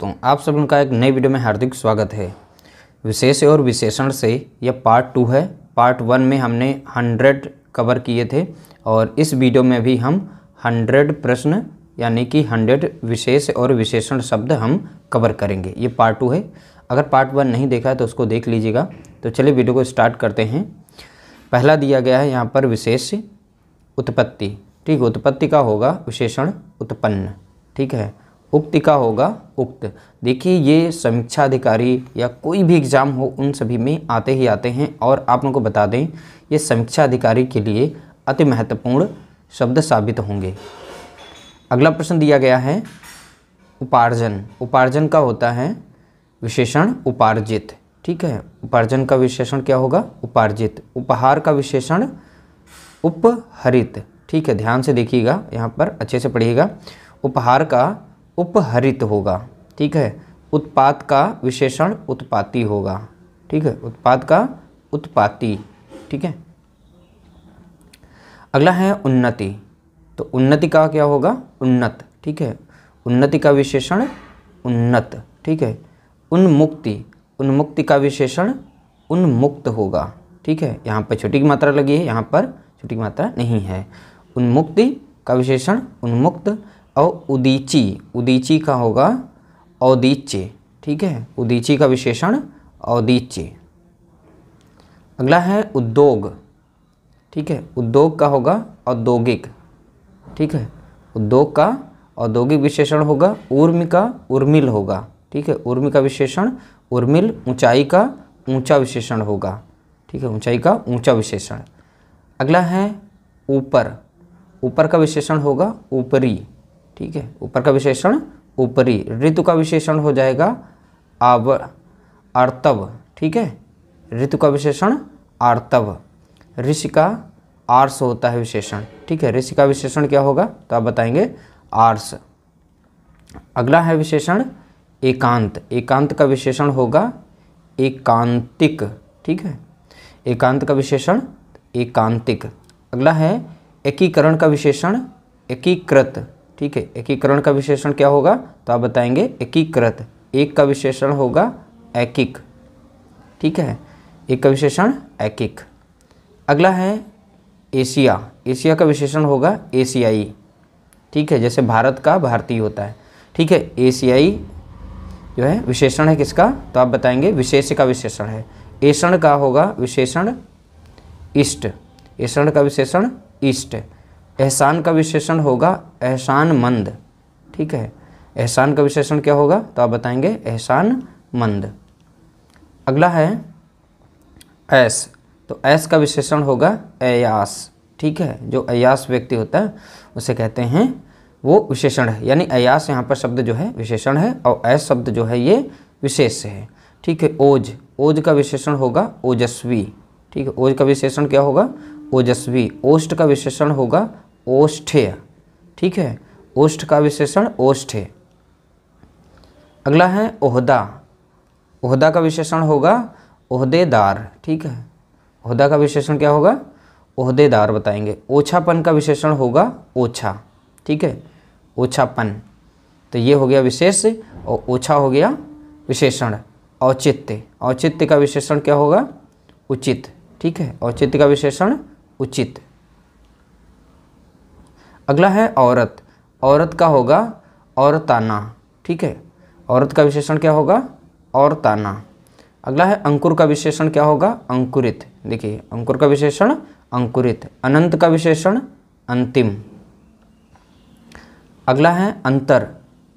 तो आप सब उनका एक नई वीडियो में हार्दिक स्वागत है विशेष और विशेषण से यह पार्ट टू है पार्ट वन में हमने हंड्रेड कवर किए थे और इस वीडियो में भी हम हंड्रेड प्रश्न यानी कि हंड्रेड विशेष और विशेषण शब्द हम कवर करेंगे ये पार्ट टू है अगर पार्ट वन नहीं देखा है तो उसको देख लीजिएगा तो चलिए वीडियो को स्टार्ट करते हैं पहला दिया गया है यहाँ पर विशेष उत्पत्ति ठीक उत्पत्ति का होगा विशेषण उत्पन्न ठीक है उक्त का होगा उक्त देखिए ये समीक्षा अधिकारी या कोई भी एग्ज़ाम हो उन सभी में आते ही आते हैं और आप लोगों को बता दें ये समीक्षा अधिकारी के लिए अति महत्वपूर्ण शब्द साबित होंगे अगला प्रश्न दिया गया है उपार्जन उपार्जन का होता है विशेषण उपार्जित ठीक है उपार्जन का विशेषण क्या होगा उपार्जित उपहार का विशेषण उपहरित ठीक है ध्यान से देखिएगा यहाँ पर अच्छे से पढ़िएगा उपहार का उपहरित होगा ठीक है उत्पाद का विशेषण उत्पाती होगा ठीक है उत्पाद का उत्पाती ठीक है अगला है उन्नति तो उन्नति का क्या होगा उन्नत ठीक है उन्नति का विशेषण उन्नत ठीक है उन्मुक्ति उन्मुक्ति का विशेषण उन्मुक्त होगा ठीक है यहाँ पर छोटी की मात्रा लगी है यहाँ पर छोटी की मात्रा नहीं है उन्मुक्ति का विशेषण उन्मुक्त और उदीची उदीची का होगा औदीच्य ठीक है उदीची का विशेषण औदीच्य अगला है उद्योग ठीक है उद्योग का होगा औद्योगिक ठीक है उद्योग का औद्योगिक विशेषण होगा उर्म का उर्मिल होगा ठीक है उर्म का विशेषण उर्मिल ऊंचाई का ऊंचा विशेषण होगा ठीक है ऊंचाई का ऊंचा विशेषण अगला है ऊपर ऊपर का विशेषण होगा ऊपरी ठीक है ऊपर का विशेषण ऊपरी ऋतु का विशेषण हो जाएगा आव आर्तव ठीक है ऋतु का विशेषण आर्तव ऋषि का आर्स होता है विशेषण ठीक है ऋषि का विशेषण क्या होगा तो आप बताएंगे आर्स अगला है विशेषण एकांत एकांत का विशेषण होगा एकांतिक ठीक है एकांत का विशेषण एकांतिक अगला है एकीकरण का विशेषण एकीकृत ठीक है एकीकरण का विशेषण क्या होगा तो आप बताएंगे एकीकृत एक का विशेषण होगा एकिक ठीक है एक का विशेषण एकिक अगला है एशिया एशिया का विशेषण होगा एशियाई ठीक है जैसे भारत का भारतीय होता है ठीक है एशियाई जो है विशेषण है किसका तो आप बताएंगे विशेष का विशेषण है एषण का होगा विशेषण ईस्ट एषण का विशेषण ईस्ट एहसान का विशेषण होगा एहसान मंद ठीक है एहसान का विशेषण क्या होगा तो आप बताएंगे एहसान मंद अगला है ऐस तो ऐस का विशेषण होगा अयास ठीक है जो अयास व्यक्ति होता है उसे कहते हैं वो विशेषण है यानी अयास यहाँ पर शब्द जो है विशेषण है और ऐस शब्द जो है ये विशेष है ठीक है ओज ओज का विशेषण होगा ओजस्वी ठीक है ओज का विशेषण क्या होगा ओजस्वी ओष्ठ का विशेषण होगा ओष्ठेय ठीक है ओष्ठ का विशेषण ओष्ठे अगला है ओहदा ओहदा का विशेषण होगा ओहदेदार ठीक है ओहदा का विशेषण क्या होगा ओहदेदार बताएंगे ओछापन का विशेषण होगा ओछा ठीक है ओछापन तो ये हो गया विशेष और ओछा हो गया विशेषण औचित्य औचित्य का विशेषण क्या होगा उचित ठीक है औचित्य का विशेषण उचित अगला है औरत औरत का होगा औरताना ठीक है औरत का विशेषण क्या होगा औरताना अगला है अंकुर का विशेषण क्या होगा अंकुरित देखिए अंकुर का विशेषण अंकुरित अनंत का विशेषण अंतिम अगला है अंतर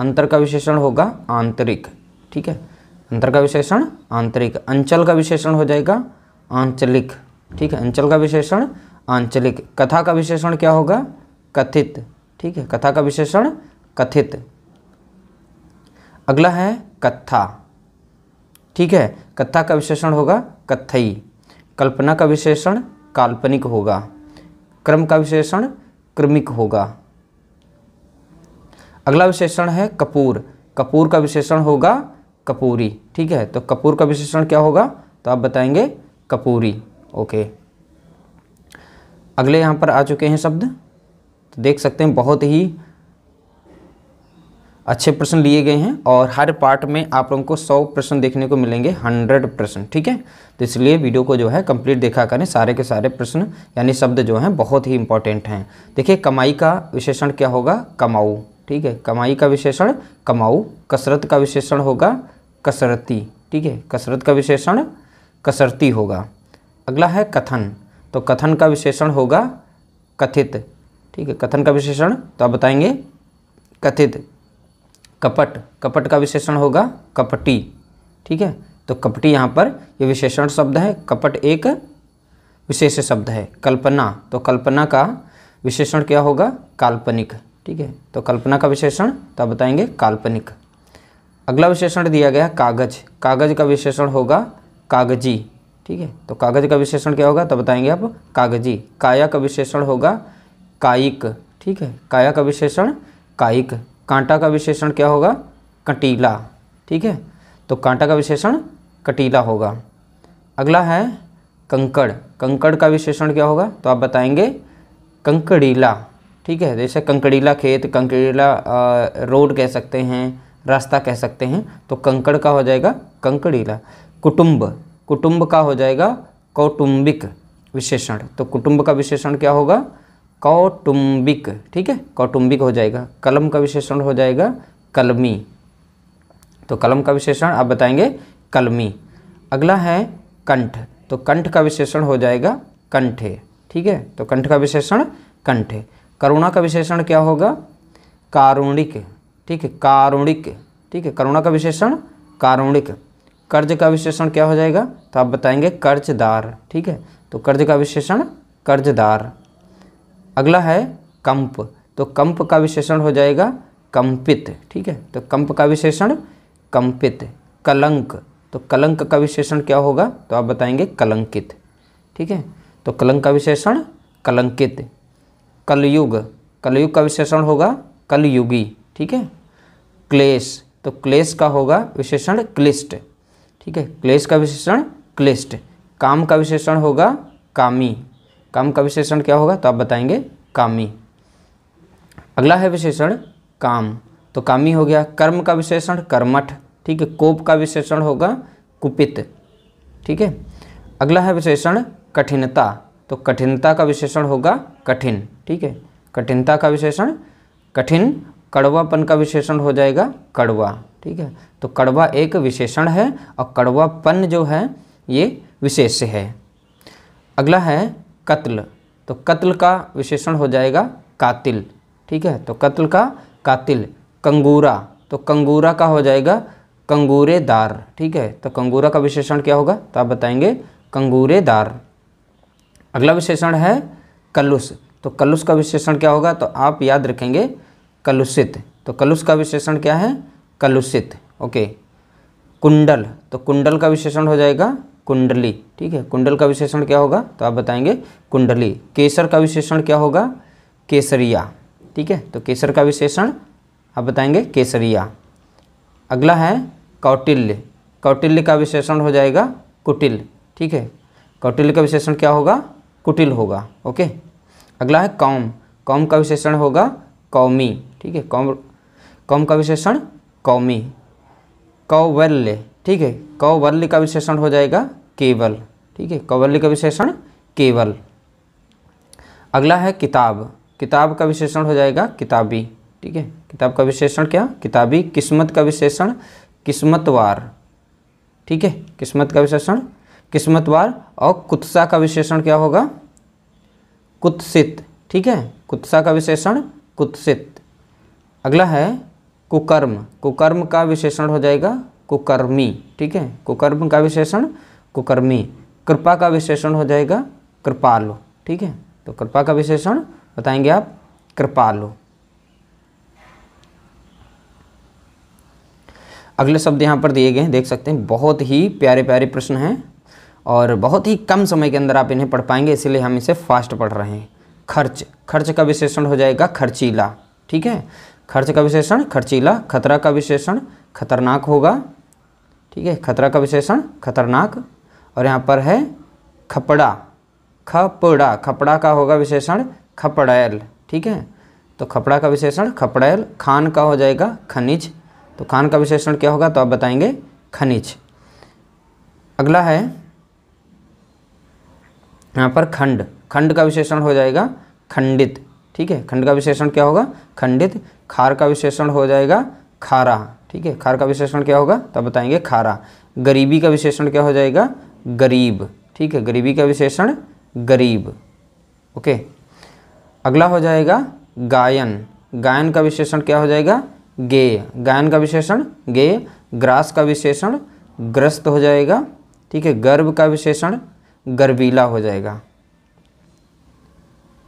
अंतर का विशेषण होगा आंतरिक ठीक है अंतर का विशेषण आंतरिक अंचल का विशेषण हो जाएगा आंचलिक ठीक है अंचल का विशेषण आंचलिक कथा का विशेषण क्या होगा कथित ठीक है कथा का विशेषण कथित अगला है कथा ठीक है कथा का विशेषण होगा कथई कल्पना का विशेषण काल्पनिक होगा क्रम का विशेषण क्रमिक होगा अगला विशेषण है कपूर कपूर का विशेषण होगा कपूरी ठीक है तो कपूर का विशेषण क्या होगा तो आप बताएंगे कपूरी ओके अगले यहाँ पर आ चुके हैं शब्द तो देख सकते हैं बहुत ही अच्छे प्रश्न लिए गए हैं और हर पार्ट में आप लोगों को सौ प्रश्न देखने को मिलेंगे हंड्रेड प्रश्न ठीक है तो इसलिए वीडियो को जो है कंप्लीट देखा करें सारे के सारे प्रश्न यानी शब्द जो हैं बहुत ही इंपॉर्टेंट हैं देखिए कमाई का विशेषण क्या होगा कमाऊ ठीक है कमाई का विशेषण कमाऊ कसरत का विशेषण होगा कसरती ठीक है कसरत का विशेषण कसरती होगा अगला है कथन तो कथन का विशेषण होगा कथित ठीक है कथन का विशेषण तो आप बताएंगे कथित कपट कपट का विशेषण होगा कपटी ठीक है तो कपटी यहाँ पर ये विशेषण शब्द है कपट एक विशेष शब्द है कल्पना तो कल्पना का विशेषण क्या होगा काल्पनिक ठीक है तो कल्पना का विशेषण तो आप बताएंगे काल्पनिक अगला विशेषण दिया गया कागज कागज का विशेषण होगा कागजी ठीक है तो कागज का विशेषण क्या होगा तो बताएंगे आप कागजी काया का विशेषण होगा कायिक ठीक है काया का विशेषण कायिक कांटा का विशेषण क्या होगा कटीला ठीक है तो कांटा का विशेषण कटीला होगा अगला है कंकड़ कंकड़ का विशेषण क्या होगा तो आप बताएंगे कंकड़ीला ठीक है जैसे कंकड़ीला खेत कंकड़ीला रोड कह सकते हैं रास्ता कह सकते हैं तो कंकड़ का हो जाएगा कंकड़ीला कुटुंब कुटुंब का हो जाएगा कौटुंबिक विशेषण तो कुटुंब का विशेषण क्या होगा कौटुंबिक ठीक है कौटुंबिक हो जाएगा कलम का विशेषण हो जाएगा कलमी तो कलम का विशेषण आप बताएंगे कलमी अगला है कंठ तो कंठ का विशेषण हो जाएगा कंठे ठीक है तो कंठ का विशेषण कंठे करुणा का विशेषण क्या होगा कारुणिक ठीक है कारुणिक ठीक है करुणा का विशेषण कारुणिक कर्ज का विशेषण क्या हो जाएगा तो आप बताएंगे कर्जदार ठीक है तो कर्ज का विशेषण कर्जदार अगला है कंप तो कंप का विशेषण हो जाएगा कंपित ठीक है तो कंप का विशेषण कंपित कलंक तो कलंक का विशेषण क्या होगा तो आप बताएंगे कलंकित ठीक है तो कलंक का विशेषण कलंकित कलयुग कलयुग का विशेषण होगा कलयुगी ठीक है क्लेश तो क्लेश का होगा विशेषण क्लिष्ट ठीक है क्लेश का विशेषण क्लिष्ट काम का विशेषण होगा कामी काम का विशेषण क्या होगा तो आप बताएंगे कामी अगला है विशेषण काम तो कामी हो गया कर्म का विशेषण कर्मठ ठीक है कोप का विशेषण होगा कुपित ठीक है अगला है विशेषण कठिनता तो कठिनता का विशेषण होगा कठिन ठीक है कठिनता का विशेषण कठिन कड़वापन का विशेषण हो जाएगा कड़वा ठीक है तो कड़वा एक विशेषण है और कड़वापन जो है ये विशेष है अगला है कत्ल तो कत्ल का विशेषण हो जाएगा कातिल ठीक है तो कत्ल का कातिल कंगूरा तो कंगूरा का हो जाएगा कंगूरेदार ठीक है तो कंगूरा का विशेषण क्या होगा तो आप बताएंगे कंगूरेदार अगला विशेषण है कलुष तो कलुष का विशेषण क्या होगा तो आप याद रखेंगे कलुषित तो कलुष का विशेषण क्या है कलुषित ओके कुंडल तो कुंडल का विशेषण हो जाएगा कुंडली ठीक है कुंडल का विशेषण क्या होगा तो आप बताएंगे कुंडली केसर का विशेषण क्या होगा केसरिया ठीक है तो केसर का विशेषण आप बताएंगे केसरिया अगला है कौटिल्य कौटिल्य का विशेषण हो जाएगा कुटिल ठीक है कौटिल्य का विशेषण क्या होगा कुटिल होगा ओके अगला है कौम कौम का विशेषण होगा कौमी ठीक है कौम कौम का विशेषण कौमी कौवल्य ठीक है कौवल्य का विशेषण हो जाएगा केवल ठीक है कौवल्य का विशेषण केवल अगला है किताब किताब का विशेषण हो जाएगा किताबी ठीक है किताब का विशेषण क्या किताबी किस्मत का विशेषण किस्मतवार ठीक है किस्मत का विशेषण किस्मतवार और कुत्सा का विशेषण क्या होगा कुत्सित ठीक है कुत्सा का विशेषण कुत्सित अगला है कुकर्म कुकर्म का विशेषण हो जाएगा कुकर्मी ठीक है कुकर्म का विशेषण कुकर्मी कृपा का विशेषण हो जाएगा कृपालु ठीक है तो कृपा का विशेषण बताएंगे आप कृपालु अगले शब्द यहाँ पर दिए गए हैं देख सकते हैं बहुत ही प्यारे प्यारे प्रश्न हैं और बहुत ही कम समय के अंदर आप इन्हें पढ़ पाएंगे इसलिए हम इसे फास्ट पढ़ रहे हैं खर्च खर्च का विशेषण हो जाएगा खर्चीला ठीक है खर्च का विशेषण खर्चीला खतरा का विशेषण खतरनाक होगा ठीक है खतरा का विशेषण खतरनाक और यहाँ पर है खपड़ा खपड़ा खपड़ा का होगा विशेषण खपड़ैल ठीक है तो खपड़ा का विशेषण खपड़ैल खान का हो जाएगा खनिज तो खान का विशेषण क्या होगा तो आप बताएंगे खनिज अगला है यहाँ पर खंड खंड का विशेषण हो जाएगा खंडित ठीक है खंड का विशेषण क्या होगा खंडित खार का विशेषण हो जाएगा खारा ठीक है खार का विशेषण क्या होगा तब बताएंगे खारा गरीबी का विशेषण क्या हो जाएगा गरीब ठीक है गरीबी का विशेषण गरीब ओके अगला हो जाएगा गायन गायन का विशेषण क्या हो जाएगा गेय गायन का विशेषण गेय ग्रास का विशेषण ग्रस्त हो जाएगा ठीक है गर्भ का विशेषण गर्वीला हो जाएगा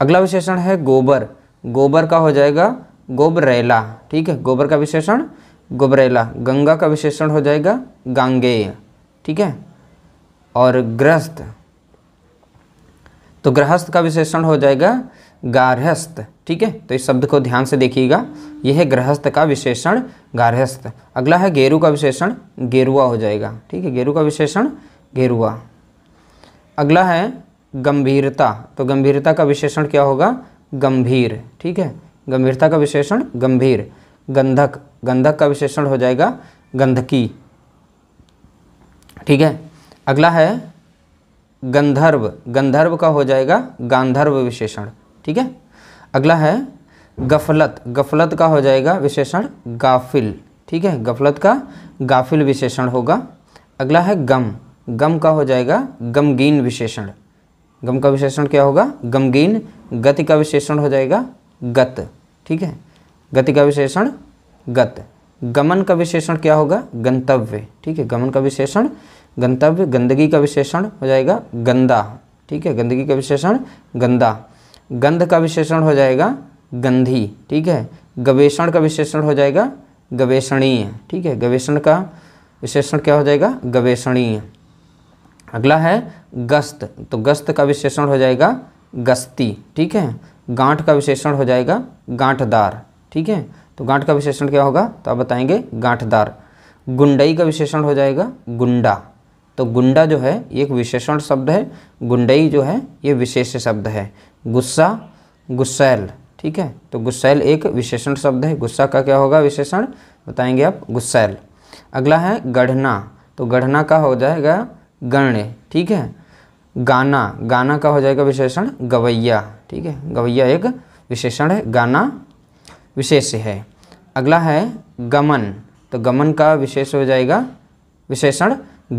अगला विशेषण है गोबर गोबर का हो जाएगा गोबरेला ठीक है गोबर का विशेषण गोबरेला गंगा का विशेषण हो जाएगा गांगेय ठीक है और ग्रस्त तो गृहस्थ का विशेषण हो जाएगा गार्हस्थ ठीक है तो इस शब्द को ध्यान से देखिएगा यह है गृहस्थ का विशेषण गार्हस्थ अगला है गेरू का विशेषण गेरुआ हो जाएगा ठीक है गेरू का विशेषण गेरुआ अगला है गंभीरता तो गंभीरता का विशेषण क्या होगा गंभीर ठीक है गंभीरता का विशेषण गंभीर गंधक गंधक का विशेषण हो जाएगा गंधकी ठीक है अगला है गंधर्व गंधर्व का हो जाएगा गांधर्व विशेषण ठीक है अगला है गफलत गफलत का हो जाएगा विशेषण गाफिल ठीक है गफलत का गाफिल विशेषण होगा अगला है गम गम का हो जाएगा गमगीन विशेषण गम का विशेषण क्या होगा गमगीन गति का विशेषण हो जाएगा गत ठीक है गति का विशेषण गत गमन का विशेषण क्या होगा गंतव्य ठीक है गमन का विशेषण गंतव्य गंदगी का विशेषण हो जाएगा गंदा ठीक है गंदगी का विशेषण गंदा गंध का विशेषण हो जाएगा गंधी ठीक है गवेषण का विशेषण हो जाएगा गवेषणीय ठीक है गवेषण का विशेषण क्या हो जाएगा गवेषणीय अगला है गस्त तो गस्त का विशेषण हो जाएगा गस्ती ठीक है गांठ का विशेषण हो जाएगा गांठदार ठीक है तो गांठ का विशेषण क्या होगा तो आप बताएंगे गांठदार गुंडई का विशेषण हो जाएगा गुंडा तो गुंडा जो है ये एक विशेषण शब्द है गुंडई जो है ये विशेष शब्द है गुस्सा गुस्सैल ठीक है तो गुस्सैल एक विशेषण शब्द है गुस्सा का क्या होगा विशेषण बताएंगे आप गुस्सैल अगला है गढ़ना तो गढ़ना का हो जाएगा गण्य ठीक है गाना गाना का हो जाएगा विशेषण गवैया ठीक है गवैया एक विशेषण है गाना विशेष है अगला है गमन तो गमन का विशेष हो जाएगा विशेषण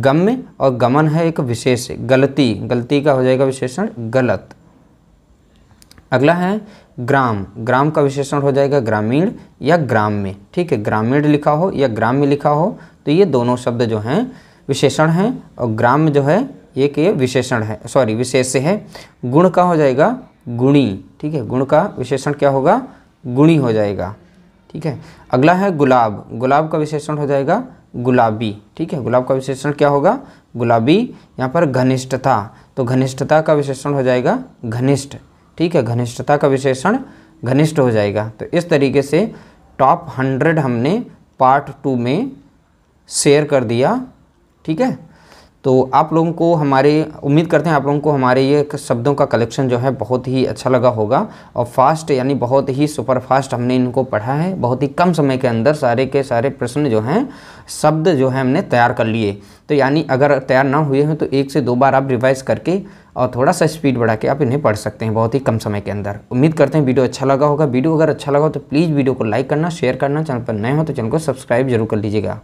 गम्य और गमन है एक विशेष गलती गलती का हो जाएगा विशेषण गलत अगला है ग्राम ग्राम का विशेषण हो जाएगा ग्रामीण या ग्राम में ठीक है ग्रामीण लिखा हो या ग्राम में लिखा हो तो ये दोनों शब्द जो हैं विशेषण है और ग्राम जो है ये विशेषण है सॉरी विशेष से है गुण का हो जाएगा गुणी ठीक है गुण का विशेषण क्या होगा गुणी हो जाएगा ठीक है अगला है गुलाब गुलाब का विशेषण हो जाएगा गुलाबी ठीक है गुलाब का विशेषण क्या होगा गुलाबी यहाँ पर घनिष्ठता तो घनिष्ठता का विशेषण हो जाएगा घनिष्ठ ठीक है घनिष्ठता का विशेषण घनिष्ठ हो जाएगा तो इस तरीके से टॉप हंड्रेड हमने पार्ट टू में शेयर कर दिया ठीक है तो आप लोगों को हमारे उम्मीद करते हैं आप लोगों को हमारे ये शब्दों का कलेक्शन जो है बहुत ही अच्छा लगा होगा और फास्ट यानी बहुत ही सुपर फास्ट हमने इनको पढ़ा है बहुत ही कम समय के अंदर सारे के सारे प्रश्न जो हैं शब्द जो है हमने तैयार कर लिए तो यानी अगर तैयार ना हुए हैं तो एक से दो बार आप रिवाइज करके और थोड़ा सा स्पीड बढ़ा के आप इन्हें पढ़ सकते हैं बहुत ही कम समय के अंदर उम्मीद करते हैं वीडियो अच्छा लगा होगा वीडियो अगर अच्छा लगा हो तो प्लीज़ वीडियो को लाइक करना शेयर करना चैनल पर नए हो तो चैनल को सब्सक्राइब जरूर कर लीजिएगा